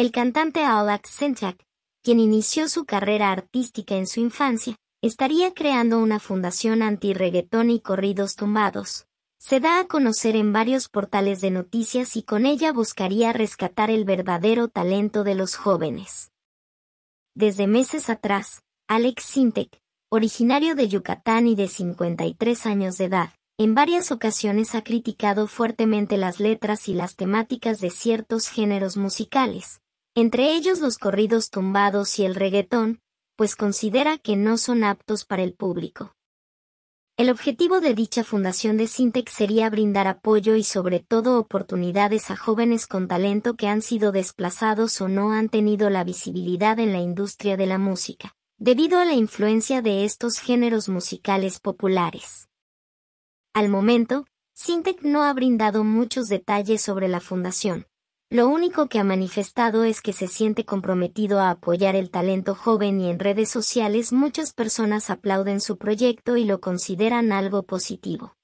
El cantante Alex Senchak, quien inició su carrera artística en su infancia, estaría creando una fundación anti reguetón y corridos tumbados. Se da a conocer en varios portales de noticias y con ella buscaría rescatar el verdadero talento de los jóvenes. Desde meses atrás, Alex Sintek, originario de Yucatán y de 53 años de edad, en varias ocasiones ha criticado fuertemente las letras y las temáticas de ciertos géneros musicales, entre ellos los corridos tumbados y el reggaetón, pues considera que no son aptos para el público. El objetivo de dicha fundación de Sintec sería brindar apoyo y sobre todo oportunidades a jóvenes con talento que han sido desplazados o no han tenido la visibilidad en la industria de la música, debido a la influencia de estos géneros musicales populares. Al momento, Sintec no ha brindado muchos detalles sobre la fundación, lo único que ha manifestado es que se siente comprometido a apoyar el talento joven y en redes sociales muchas personas aplauden su proyecto y lo consideran algo positivo.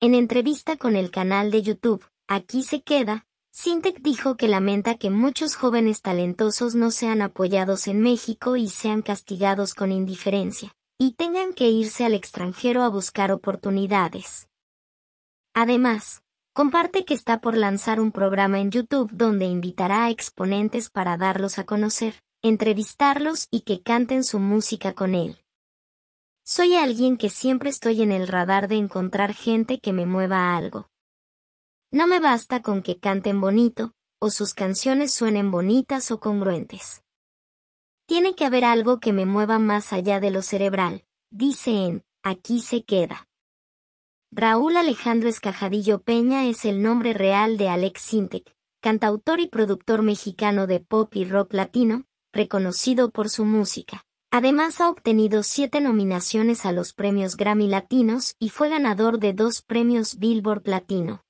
En entrevista con el canal de YouTube, Aquí se queda, Sintec dijo que lamenta que muchos jóvenes talentosos no sean apoyados en México y sean castigados con indiferencia, y tengan que irse al extranjero a buscar oportunidades. Además, Comparte que está por lanzar un programa en YouTube donde invitará a exponentes para darlos a conocer, entrevistarlos y que canten su música con él. Soy alguien que siempre estoy en el radar de encontrar gente que me mueva algo. No me basta con que canten bonito, o sus canciones suenen bonitas o congruentes. Tiene que haber algo que me mueva más allá de lo cerebral, dice en Aquí se queda. Raúl Alejandro Escajadillo Peña es el nombre real de Alex Sintek, cantautor y productor mexicano de pop y rock latino, reconocido por su música. Además ha obtenido siete nominaciones a los premios Grammy Latinos y fue ganador de dos premios Billboard Latino.